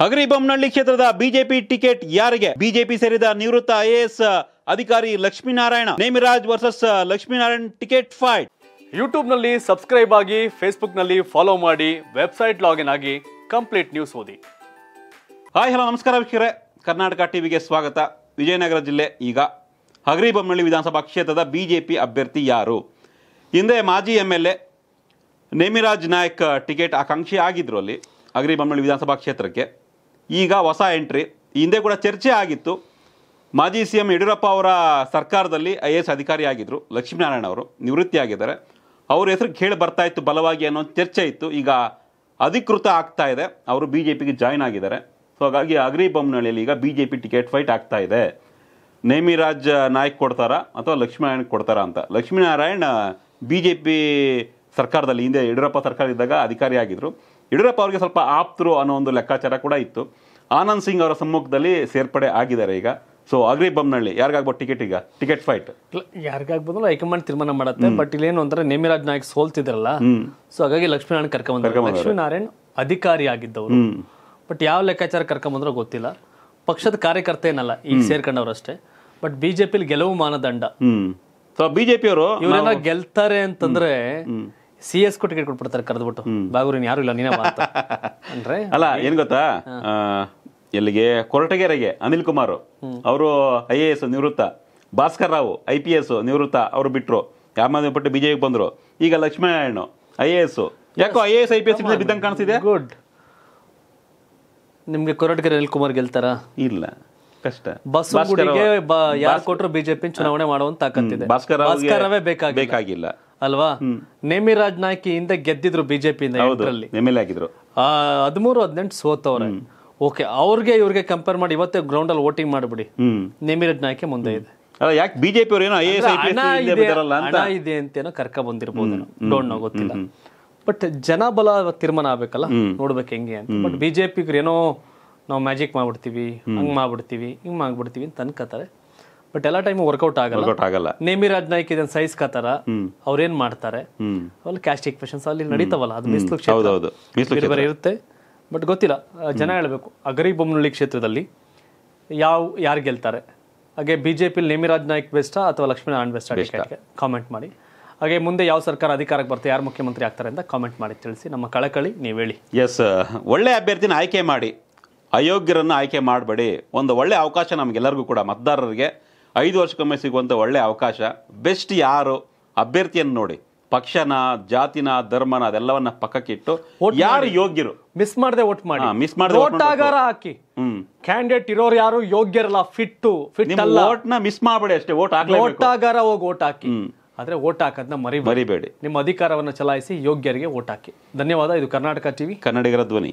ಹಗರಿಬೊಮ್ಮನಹಳ್ಳಿ ಕ್ಷೇತ್ರದ BJP ticket ಯಾರಿಗೆ BJP ಸೇರಿದ ನಿವೃತ್ತ ಐಎಎಸ್ ಅಧಿಕಾರಿ Lakshminarayana Nemiraj versus Lakshminarayan ticket fight ಯೂಟ್ಯೂಬ್ನಲ್ಲಿ ಸಬ್ಸ್ಕ್ರೈಬ್ ಆಗಿ ಫೇಸ್ಬುಕ್ನಲ್ಲಿ ಫಾಲೋ ಮಾಡಿ ವೆಬ್ಸೈಟ್ ಲಾಗಿನ್ ಆಗಿ ಕಂಪ್ಲೀಟ್ ನ್ಯೂಸ್ ಓದಿ ಹಾಯ್ ಹಲೋ ನಮಸ್ಕಾರ ವೀಕ್ಷಕರೇ ಕರ್ನಾಟಕ ಟಿವಿಗೆ ಸ್ವಾಗತ ವಿಜಯನಗರ ಜಿಲ್ಲೆ ಈಗ ಹಗರಿಬೊಮ್ಮನಹಳ್ಳಿ ವಿಧಾನಸಭಾ ಕ್ಷೇತ್ರದ ಬಿಜೆಪಿ ಅಭ್ಯರ್ಥಿ ಯಾರು ಹಿಂದೆ ಮಾಜಿ M L A Nemiraj Nayak ticket ಆಕಾಂಕ್ಷಿ ಆಗಿದ್ರು ಅಲ್ಲಿ ಅಗ್ರಿ ವಿಧಾನಸಭಾ ಕ್ಷೇತ್ರಕ್ಕೆ ಈಗ ಹೊಸ ಎಂಟ್ರಿ ಹಿಂದೆ ಕೂಡ ಚರ್ಚೆ ಆಗಿತ್ತು ಮಾಜಿ ಸಿ ಎಂ ಯಡಿಯೂರಪ್ಪ ಅವರ ಸರ್ಕಾರದಲ್ಲಿ ಐ ಎ ಎಸ್ ಅಧಿಕಾರಿ ಆಗಿದ್ದರು ಲಕ್ಷ್ಮೀನಾರಾಯಣ ಅವರು ನಿವೃತ್ತಿಯಾಗಿದ್ದಾರೆ ಅವ್ರ ಹೆಸರು ಕೇಳಿ ಬರ್ತಾ ಇತ್ತು ಬಲವಾಗಿ ಅನ್ನೋ ಚರ್ಚೆ ಇತ್ತು ಈಗ ಅಧಿಕೃತ ಆಗ್ತಾ ಇದೆ ಅವರು ಬಿ ಜೆ ಪಿಗೆ ಜಾಯ್ನ್ ಆಗಿದ್ದಾರೆ ಸೊ ಹಾಗಾಗಿ ಅಗ್ರಿ ಬೊಮ್ಮನಹಳ್ಳಿಯಲ್ಲಿ ಈಗ B J P ticket fight ಆಗ್ತಾ ಇದೆ ನೇಮಿರಾಜ್ ನಾಯಕ್ ಕೊಡ್ತಾರಾ ಅಥವಾ ಲಕ್ಷ್ಮೀನಾರಾಯಣ ಕೊಡ್ತಾರಾ ಅಂತ ಲಕ್ಷ್ಮೀನಾರಾಯಣ ಬಿ ಜೆ ಪಿ ಸರ್ಕಾರದಲ್ಲಿ ಹಿಂದೆ ಯಡಿಯೂರಪ್ಪ ಸರ್ಕಾರ ಇದ್ದಾಗ ಅಧಿಕಾರಿ ಅಧಿಕಾರಿಯಾಗಿದ್ದರು ಯಡಿಯೂರಪ್ಪ ಅವರಿಗೆ ಸ್ವಲ್ಪ ಆಪ್ತರು ಅನ್ನೋ ಒಂದು ಲೆಕ್ಕಾಚಾರ ಕೂಡ ಇತ್ತು ಆನಂದ್ ಸಿಂಗ್ ಅವರ ಸಮ್ಮುಖದಲ್ಲಿ ಸೇರ್ಪಡೆ ಆಗಿದ್ದಾರೆ ಈಗ ಸೊ ಅಗ್ರಿ ಬೊಮ್ಮನಹಳ್ಳಿ ಯಾರಿಗಾಗ್ಬೋದು ಟಿಕೆಟ್ ಈಗ ಟಿಕೆಟ್ ಫೈಟ್ ಯಾರಿಗಾಗ್ಬೋದಲ್ಲ ಹೈಕಮಾಂಡ್ ತೀರ್ಮಾನ ಮಾಡುತ್ತೆ ಬಟ್ ಇಲ್ಲೇನು ಅಂದ್ರೆ ನೇಮಿರಾಜ್ ನಾಯಕ್ ಸೋಲ್ತಿದ್ರಲ್ಲ ಸೊ ಹಾಗಾಗಿ ಲಕ್ಷ್ಮೀನಾರಾಯಣ ಕರ್ಕೊಂಡ್ಬಂದ್ರು ಲಕ್ಷ್ಮೀನಾರಾಯಣ ಅಧಿಕಾರಿ ಆಗಿದ್ದವರು ಬಟ್ ಯಾವ ಲೆಕ್ಕಾಚಾರ ಬಂದ್ರೋ ಗೊತ್ತಿಲ್ಲ ಪಕ್ಷದ ಕಾರ್ಯಕರ್ತ ಏನಲ್ಲ ಈಗ ಸೇರ್ಕೊಂಡವ್ರು ಅಷ್ಟೇ ಬಟ್ ಬಿಜೆಪಿ ಗೆಲುವು ಮಾನದಂಡ ಬಿಜೆಪಿ ಬಿಜೆಪಿಯವರು ಗೆಲ್ತಾರೆ ಅಂತಂದ್ರೆ ಸಿ ಎಸ್ ಗೂ ಟಿಕೆಟ್ ಕೊಟ್ಬಿಡ್ತಾರೆ ಕರೆದ್ಬಿಟ್ಟು ಬಾಗೂರಿನ ಯಾರು ಇಲ್ಲ ನೀನೇ ಅಂದ್ರೆ ಅಲ್ಲ ಏನ್ ಗೊತ್ತಾ ಎಲ್ಲಿಗೆ ಕೊರಟಗೆರೆಗೆ ಅನಿಲ್ ಕುಮಾರ್ ಅವರು ಐ ಎ ಎಸ್ ನಿವೃತ್ತ Bhaskar Rao I P S ನಿವೃತ್ತ ಅವರು ಬಿಟ್ರು ಯಾಮನ ಪಟ್ಟು ಬಿಜೆಪಿಗೆ ಬಂದರು ಈಗ ಲಕ್ಷ್ಮೀನಾರಾಯಣ ಐ ಎ ಎಸ್ ಯಾಕೋ I A S I P S ಬಿದ್ದಂಗೆ ಕಾಣಿಸ್ತಿದೆ ಗುಡ್ ನಿಮಗೆ ಕೊರಟಗೆರೆ ಅನಿಲ್ ಕುಮಾರ್ ಗೆಲ್ತಾರ ಇಲ್ಲ ಕಷ್ಟ ಬಸ್ ಯಾರು ಕೊಟ್ಟರು ಬಿಜೆಪಿ ಚುನಾವಣೆ ಮಾಡುವಂತ ಭಾಸ್ಕರ್ ರಾವ್ ಬೇಕಾಗಿಲ್ಲ ಅಲ್ವಾ ನೇಮಿರಾಜ್ ನಾಯ್ಕಿ ಹಿಂದೆ ಗೆದ್ದಿದ್ರು ಬಿಜೆಪಿಯಿಂದ ಆಗಿದ್ರು ಹದಿಮೂರು ಹದಿನೆಂಟು ಸೋತವ್ರೆ ಓಕೆ ಅವ್ರಿಗೆ ಇವ್ರಿಗೆ ಕಂಪೇರ್ ಮಾಡಿ ಇವತ್ತೆ ಗ್ರೌಂಡ್ ಅಲ್ಲಿ ವೋಟಿಂಗ್ ಮಾಡ್ಬಿಡಿ ನೇಮಿರಾಜ್ ನಾಯ್ಕೆ ಮುಂದೆ ಇದೆ ಯಾಕೆ ಬಿಜೆಪಿ ಅವ್ರು ಏನೋ ಇದೆ ಅಂತೇನೋ ಕರ್ಕ ಬಂದಿರ್ಬೋದು ಡೋಂಟ್ ನೋ ಗೊತ್ತಿಲ್ಲ ಬಟ್ ಜನಬಲ ತೀರ್ಮಾನ ಆಗ್ಬೇಕಲ್ಲ ನೋಡ್ಬೇಕು ಹೆಂಗೆ ಅಂತ ಬಟ್ ಬಿಜೆಪಿ ಏನೋ ನಾವು ಮ್ಯಾಜಿಕ್ ಮಾಡ್ಬಿಡ್ತೀವಿ ಹಂಗ್ ಮಾಡ್ಬಿಡ್ತೀವಿ ಹಿಂಗ್ ಮಾಡ್ಬಿಡ್ತೀವಿ ಅಂತ ಅನ್ಕೋತಾರೆ ಬಟ್ ಎಲ್ಲಾ ಟೈಮ್ ವರ್ಕೌಟ್ ಆಗಲ್ಲ ಆಗಲ್ಲ ನೇಮಿರಾಜ್ ನಾಯ್ಕ್ ಇದನ್ನ ಕತ್ತಾರ ಅವ್ರೇನ್ ಮಾಡ್ತಾರೆ ಅಲ್ಲಿ ಕ್ಯಾಸ್ಟ್ ಇಕ್ವೆಷನ್ಸ್ ಅಲ್ಲಿ ನಡೀತಾವಲ್ಲ ಅದು ಮೀಸಲು ಕ್ಷೇತ್ರ ಇರುತ್ತೆ ಬಟ್ ಗೊತ್ತಿಲ್ಲ ಜನ ಹೇಳಬೇಕು ಅಗರಿ ಬೊಮ್ಮನಳ್ಳಿ ಕ್ಷೇತ್ರದಲ್ಲಿ ಯಾವ ಯಾರು ಗೆಲ್ತಾರೆ ಹಾಗೆ ಬಿ ಜೆ ಪಿಲಿ ನೇಮಿರಾಜ್ ನಾಯ್ಕ್ ಬೆಸ್ಟಾ ಅಥವಾ ಲಕ್ಷ್ಮೀನಾರಾಯಣ್ ಬೆಸ್ಟಾ ಕಾಮೆಂಟ್ ಮಾಡಿ ಹಾಗೆ ಮುಂದೆ ಯಾವ ಸರ್ಕಾರ ಅಧಿಕಾರಕ್ಕೆ ಬರ್ತಾರೆ ಯಾರು ಮುಖ್ಯಮಂತ್ರಿ ಆಗ್ತಾರೆ ಅಂತ ಕಾಮೆಂಟ್ ಮಾಡಿ ತಿಳಿಸಿ ನಮ್ಮ ಕಳಕಳಿ ನೀವು ಹೇಳಿ ಎಸ್ ಒಳ್ಳೆ ಅಭ್ಯರ್ಥಿನ ಆಯ್ಕೆ ಮಾಡಿ ಅಯೋಗ್ಯರನ್ನು ಆಯ್ಕೆ ಮಾಡಬೇಡಿ ಒಂದು ಒಳ್ಳೆ ಅವಕಾಶ ನಮಗೆಲ್ಲರಿಗೂ ಕೂಡ ಮತದಾರರಿಗೆ ಐದು ವರ್ಷಕ್ಕೊಮ್ಮೆ ಸಿಗುವಂಥ ಒಳ್ಳೆಯ ಅವಕಾಶ ಬೆಸ್ಟ್ ಯಾರು ಅಭ್ಯರ್ಥಿಯನ್ನು ನೋಡಿ ಪಕ್ಷನ ಜಾತಿನ ಧರ್ಮನ ಅದೆಲ್ಲವನ್ನ ಪಕ್ಕಕ್ಕಿಟ್ಟು ಯಾರು ಯೋಗ್ಯರು ಮಿಸ್ ಮಾಡದೆ ಓಟ್ ಮಾಡಿ ಮಿಸ್ ಮಾಡದೆ ಹಾಕಿ ಕ್ಯಾಂಡಿಡೇಟ್ ಇರೋರು ಯಾರು ಯೋಗ್ಯರಲ್ಲ ಫಿಟ್ ಫಿಟ್ ಅಲ್ಲ ನ ಮಿಸ್ ಮಾಡಬೇಡಿ ಅಷ್ಟೇ ಓಟ್ ಓಟಾಗಾರ ಹೋಗಿ ಓಟ್ ಹಾಕಿ ಆದ್ರೆ ಓಟ್ ಹಾಕದ್ನ ಮರಿ ಮರಿಬೇಡಿ ನಿಮ್ಮ ಅಧಿಕಾರವನ್ನು ಚಲಾಯಿಸಿ ಯೋಗ್ಯರಿಗೆ ಓಟ್ ಹಾಕಿ ಧನ್ಯವಾದ ಇದು ಕರ್ನಾಟಕ ಟಿವಿ ಕನ್ನಡಿಗರ ಧ್ವನಿ